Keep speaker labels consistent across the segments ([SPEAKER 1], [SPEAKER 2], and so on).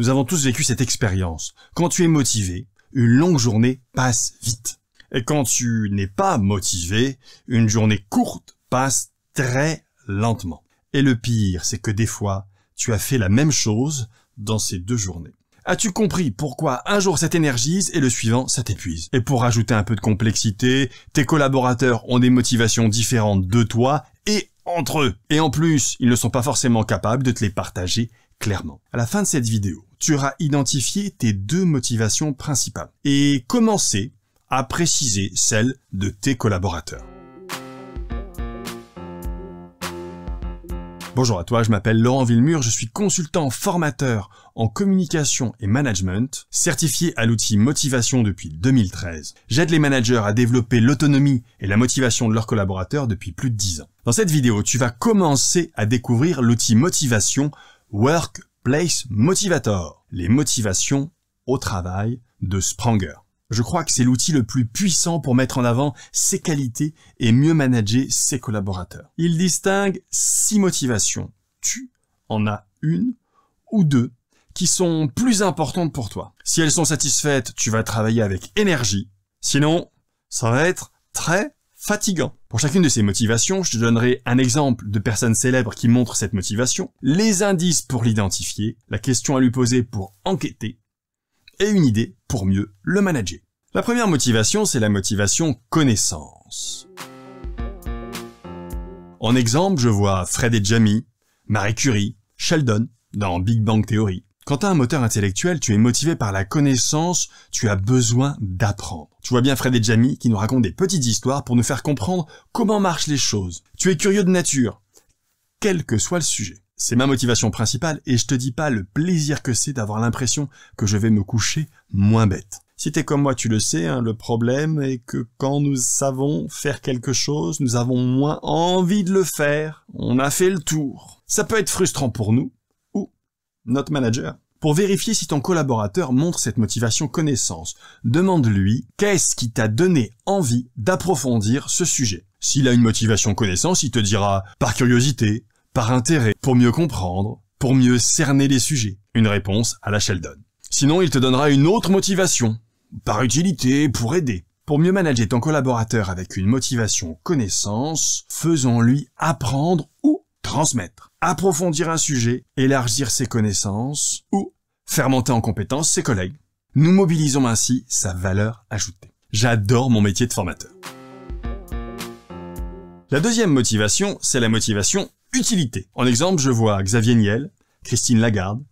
[SPEAKER 1] Nous avons tous vécu cette expérience. Quand tu es motivé, une longue journée passe vite. Et quand tu n'es pas motivé, une journée courte passe très lentement. Et le pire, c'est que des fois, tu as fait la même chose dans ces deux journées. As-tu compris pourquoi un jour ça t'énergise et le suivant ça t'épuise Et pour ajouter un peu de complexité, tes collaborateurs ont des motivations différentes de toi et entre eux. Et en plus, ils ne sont pas forcément capables de te les partager clairement. À la fin de cette vidéo, tu auras identifié tes deux motivations principales et commencer à préciser celles de tes collaborateurs. Bonjour à toi, je m'appelle Laurent Villemur, je suis consultant formateur en communication et management, certifié à l'outil motivation depuis 2013. J'aide les managers à développer l'autonomie et la motivation de leurs collaborateurs depuis plus de 10 ans. Dans cette vidéo, tu vas commencer à découvrir l'outil motivation Work Place Motivator, les motivations au travail de Spranger. Je crois que c'est l'outil le plus puissant pour mettre en avant ses qualités et mieux manager ses collaborateurs. Il distingue six motivations. Tu en as une ou deux qui sont plus importantes pour toi. Si elles sont satisfaites, tu vas travailler avec énergie. Sinon, ça va être très fatigant. Pour chacune de ces motivations, je te donnerai un exemple de personnes célèbres qui montrent cette motivation, les indices pour l'identifier, la question à lui poser pour enquêter, et une idée pour mieux le manager. La première motivation, c'est la motivation connaissance. En exemple, je vois Fred et Jamie, Marie Curie, Sheldon, dans Big Bang Theory, quand tu as un moteur intellectuel, tu es motivé par la connaissance, tu as besoin d'apprendre. Tu vois bien Fred et Jamie qui nous racontent des petites histoires pour nous faire comprendre comment marchent les choses. Tu es curieux de nature, quel que soit le sujet. C'est ma motivation principale et je te dis pas le plaisir que c'est d'avoir l'impression que je vais me coucher moins bête. Si t'es comme moi, tu le sais, hein, le problème est que quand nous savons faire quelque chose, nous avons moins envie de le faire. On a fait le tour. Ça peut être frustrant pour nous ou notre manager. Pour vérifier si ton collaborateur montre cette motivation connaissance, demande-lui qu'est-ce qui t'a donné envie d'approfondir ce sujet. S'il a une motivation connaissance, il te dira par curiosité, par intérêt, pour mieux comprendre, pour mieux cerner les sujets. Une réponse à la Sheldon. Sinon, il te donnera une autre motivation, par utilité, pour aider. Pour mieux manager ton collaborateur avec une motivation connaissance, faisons-lui apprendre ou transmettre, approfondir un sujet, élargir ses connaissances ou faire monter en compétence ses collègues. Nous mobilisons ainsi sa valeur ajoutée. J'adore mon métier de formateur. La deuxième motivation, c'est la motivation utilité. En exemple, je vois Xavier Niel, Christine Lagarde,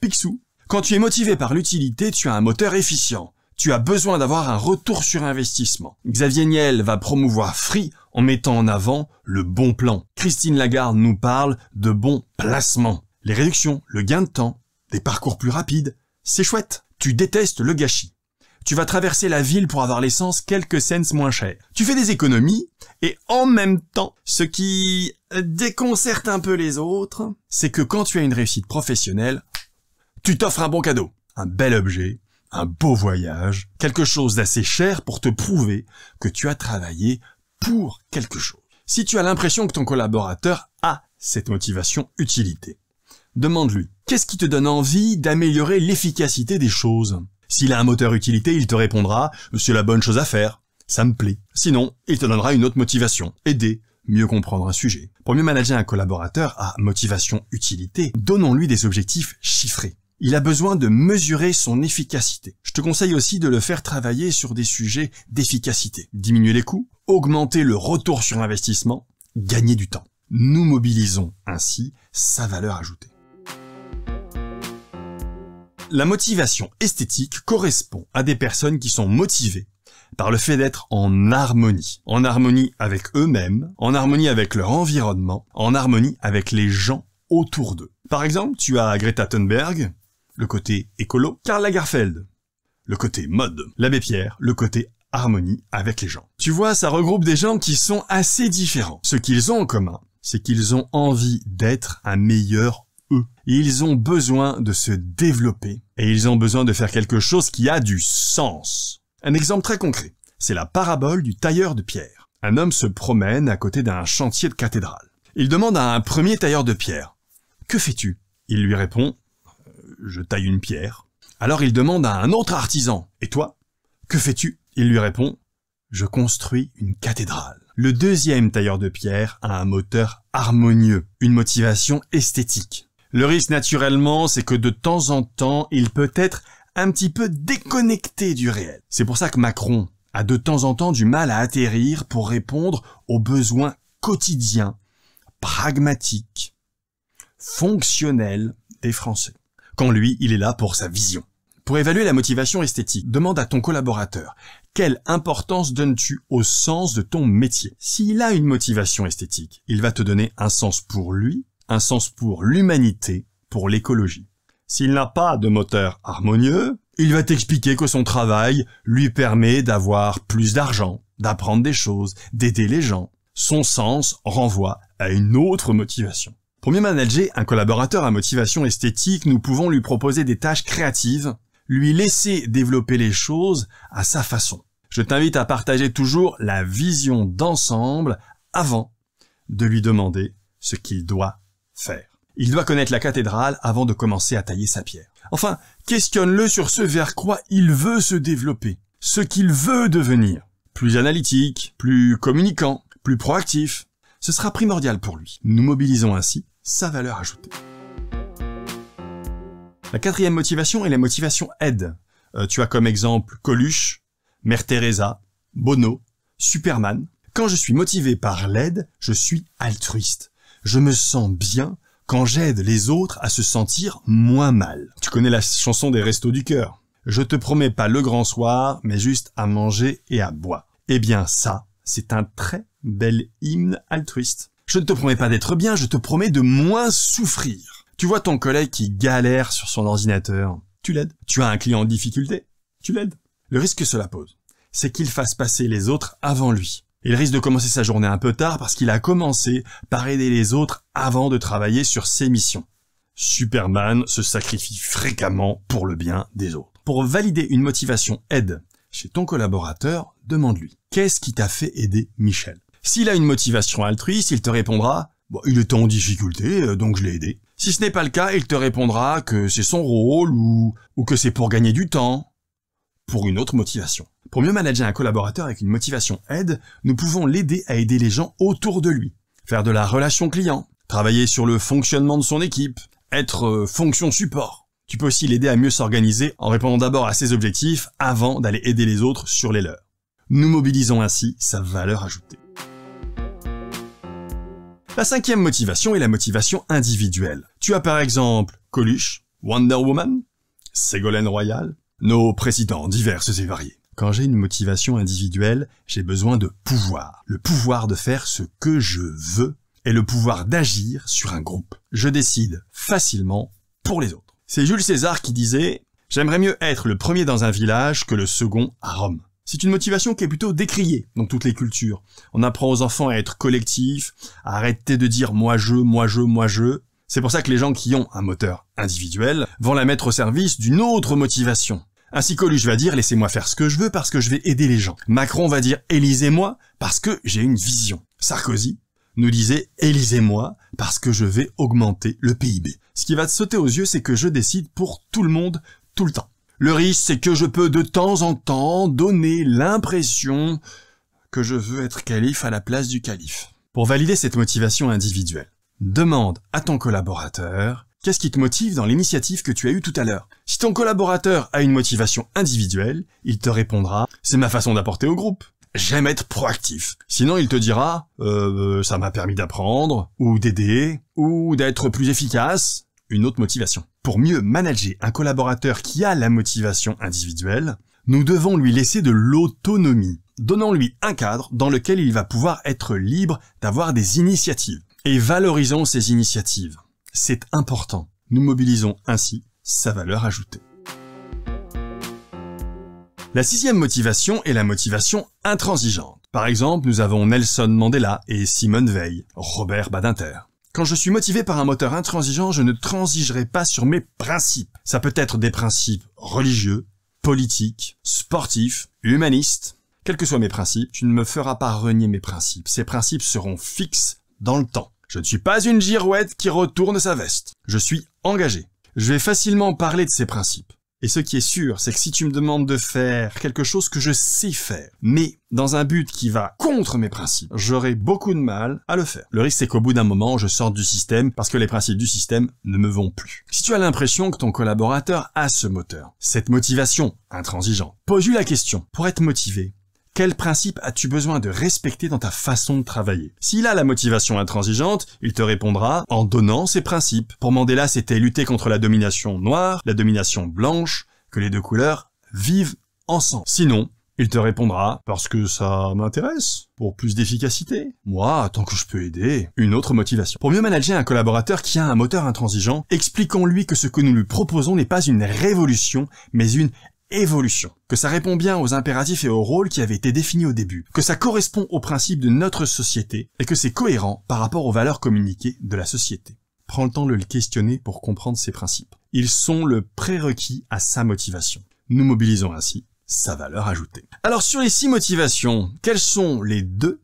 [SPEAKER 1] Picsou. Quand tu es motivé par l'utilité, tu as un moteur efficient tu as besoin d'avoir un retour sur investissement. Xavier Niel va promouvoir Free en mettant en avant le bon plan. Christine Lagarde nous parle de bons placements. Les réductions, le gain de temps, des parcours plus rapides, c'est chouette. Tu détestes le gâchis. Tu vas traverser la ville pour avoir l'essence quelques cents moins cher. Tu fais des économies et en même temps, ce qui déconcerte un peu les autres, c'est que quand tu as une réussite professionnelle, tu t'offres un bon cadeau. Un bel objet, un beau voyage, quelque chose d'assez cher pour te prouver que tu as travaillé pour quelque chose. Si tu as l'impression que ton collaborateur a cette motivation utilité, demande-lui, qu'est-ce qui te donne envie d'améliorer l'efficacité des choses S'il a un moteur utilité, il te répondra, c'est la bonne chose à faire, ça me plaît. Sinon, il te donnera une autre motivation, aider, mieux comprendre un sujet. Pour mieux manager un collaborateur à motivation utilité, donnons-lui des objectifs chiffrés il a besoin de mesurer son efficacité. Je te conseille aussi de le faire travailler sur des sujets d'efficacité. Diminuer les coûts, augmenter le retour sur l'investissement, gagner du temps. Nous mobilisons ainsi sa valeur ajoutée. La motivation esthétique correspond à des personnes qui sont motivées par le fait d'être en harmonie. En harmonie avec eux-mêmes, en harmonie avec leur environnement, en harmonie avec les gens autour d'eux. Par exemple, tu as Greta Thunberg, le côté écolo, Karl Lagerfeld, le côté mode, l'abbé Pierre, le côté harmonie avec les gens. Tu vois, ça regroupe des gens qui sont assez différents. Ce qu'ils ont en commun, c'est qu'ils ont envie d'être un meilleur eux. Ils ont besoin de se développer et ils ont besoin de faire quelque chose qui a du sens. Un exemple très concret, c'est la parabole du tailleur de pierre. Un homme se promène à côté d'un chantier de cathédrale. Il demande à un premier tailleur de pierre, Que fais-tu Il lui répond, je taille une pierre. Alors il demande à un autre artisan, et toi, que fais-tu Il lui répond, je construis une cathédrale. Le deuxième tailleur de pierre a un moteur harmonieux, une motivation esthétique. Le risque naturellement, c'est que de temps en temps, il peut être un petit peu déconnecté du réel. C'est pour ça que Macron a de temps en temps du mal à atterrir pour répondre aux besoins quotidiens, pragmatiques, fonctionnels des Français quand lui, il est là pour sa vision. Pour évaluer la motivation esthétique, demande à ton collaborateur quelle importance donnes-tu au sens de ton métier. S'il a une motivation esthétique, il va te donner un sens pour lui, un sens pour l'humanité, pour l'écologie. S'il n'a pas de moteur harmonieux, il va t'expliquer que son travail lui permet d'avoir plus d'argent, d'apprendre des choses, d'aider les gens. Son sens renvoie à une autre motivation. Pour mieux manager un collaborateur à motivation esthétique, nous pouvons lui proposer des tâches créatives, lui laisser développer les choses à sa façon. Je t'invite à partager toujours la vision d'ensemble avant de lui demander ce qu'il doit faire. Il doit connaître la cathédrale avant de commencer à tailler sa pierre. Enfin, questionne-le sur ce vers quoi il veut se développer, ce qu'il veut devenir. Plus analytique, plus communicant, plus proactif, ce sera primordial pour lui. Nous mobilisons ainsi sa valeur ajoutée. La quatrième motivation est la motivation aide. Euh, tu as comme exemple Coluche, Mère Teresa, Bono, Superman. Quand je suis motivé par l'aide, je suis altruiste. Je me sens bien quand j'aide les autres à se sentir moins mal. Tu connais la chanson des Restos du Cœur. Je te promets pas le grand soir, mais juste à manger et à boire. Eh bien ça, c'est un très bel hymne altruiste. Je ne te promets pas d'être bien, je te promets de moins souffrir. Tu vois ton collègue qui galère sur son ordinateur, tu l'aides. Tu as un client en difficulté, tu l'aides. Le risque que cela pose, c'est qu'il fasse passer les autres avant lui. Il risque de commencer sa journée un peu tard parce qu'il a commencé par aider les autres avant de travailler sur ses missions. Superman se sacrifie fréquemment pour le bien des autres. Pour valider une motivation aide chez ton collaborateur, demande-lui ⁇ Qu'est-ce qui t'a fait aider Michel ?⁇ s'il a une motivation altruiste, il te répondra bon, bah, il était en difficulté, euh, donc je l'ai aidé. Si ce n'est pas le cas, il te répondra que c'est son rôle ou, que c'est pour gagner du temps, pour une autre motivation. Pour mieux manager un collaborateur avec une motivation aide, nous pouvons l'aider à aider les gens autour de lui. Faire de la relation client, travailler sur le fonctionnement de son équipe, être euh, fonction support. Tu peux aussi l'aider à mieux s'organiser en répondant d'abord à ses objectifs avant d'aller aider les autres sur les leurs. Nous mobilisons ainsi sa valeur ajoutée. La cinquième motivation est la motivation individuelle. Tu as par exemple Coluche, Wonder Woman, Ségolène Royal, nos présidents diverses et variés. Quand j'ai une motivation individuelle, j'ai besoin de pouvoir. Le pouvoir de faire ce que je veux et le pouvoir d'agir sur un groupe. Je décide facilement pour les autres. C'est Jules César qui disait ⁇ J'aimerais mieux être le premier dans un village que le second à Rome. C'est une motivation qui est plutôt décriée dans toutes les cultures. On apprend aux enfants à être collectifs, à arrêter de dire moi je, moi je, moi je. C'est pour ça que les gens qui ont un moteur individuel vont la mettre au service d'une autre motivation. Ainsi Coluche va dire laissez-moi faire ce que je veux parce que je vais aider les gens. Macron va dire élisez-moi parce que j'ai une vision. Sarkozy nous disait élisez-moi parce que je vais augmenter le PIB. Ce qui va te sauter aux yeux, c'est que je décide pour tout le monde, tout le temps. Le risque, c'est que je peux de temps en temps donner l'impression que je veux être calife à la place du calife. Pour valider cette motivation individuelle, demande à ton collaborateur qu'est-ce qui te motive dans l'initiative que tu as eue tout à l'heure. Si ton collaborateur a une motivation individuelle, il te répondra « c'est ma façon d'apporter au groupe ». J'aime être proactif. Sinon, il te dira euh, ça m'a permis d'apprendre » ou d'aider » ou d'être plus efficace une autre motivation. Pour mieux manager un collaborateur qui a la motivation individuelle, nous devons lui laisser de l'autonomie, donnant-lui un cadre dans lequel il va pouvoir être libre d'avoir des initiatives. Et valorisons ces initiatives. C'est important. Nous mobilisons ainsi sa valeur ajoutée. La sixième motivation est la motivation intransigeante. Par exemple, nous avons Nelson Mandela et Simone Veil, Robert Badinter. Quand je suis motivé par un moteur intransigeant, je ne transigerai pas sur mes principes. Ça peut être des principes religieux, politiques, sportifs, humanistes. Quels que soient mes principes, tu ne me feras pas renier mes principes. Ces principes seront fixes dans le temps. Je ne suis pas une girouette qui retourne sa veste. Je suis engagé. Je vais facilement parler de ces principes. Et ce qui est sûr, c'est que si tu me demandes de faire quelque chose que je sais faire, mais dans un but qui va contre mes principes, j'aurai beaucoup de mal à le faire. Le risque, c'est qu'au bout d'un moment, je sorte du système parce que les principes du système ne me vont plus. Si tu as l'impression que ton collaborateur a ce moteur, cette motivation intransigeante, pose-lui la question. Pour être motivé, quel principe as-tu besoin de respecter dans ta façon de travailler S'il a la motivation intransigeante, il te répondra en donnant ses principes. Pour Mandela, c'était lutter contre la domination noire, la domination blanche, que les deux couleurs vivent ensemble. Sinon, il te répondra « Parce que ça m'intéresse, pour plus d'efficacité. Moi, tant que je peux aider. » Une autre motivation. Pour mieux manager un collaborateur qui a un moteur intransigeant, expliquons-lui que ce que nous lui proposons n'est pas une révolution, mais une évolution, que ça répond bien aux impératifs et aux rôles qui avaient été définis au début, que ça correspond aux principes de notre société et que c'est cohérent par rapport aux valeurs communiquées de la société. Prends le temps de le questionner pour comprendre ces principes. Ils sont le prérequis à sa motivation. Nous mobilisons ainsi sa valeur ajoutée. Alors sur les six motivations, quelles sont les deux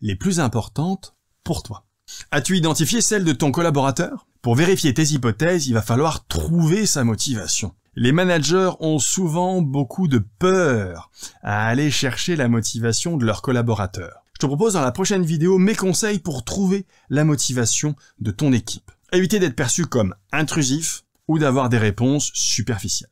[SPEAKER 1] les plus importantes pour toi As-tu identifié celle de ton collaborateur Pour vérifier tes hypothèses, il va falloir trouver sa motivation. Les managers ont souvent beaucoup de peur à aller chercher la motivation de leurs collaborateurs. Je te propose dans la prochaine vidéo mes conseils pour trouver la motivation de ton équipe. Éviter d'être perçu comme intrusif ou d'avoir des réponses superficielles.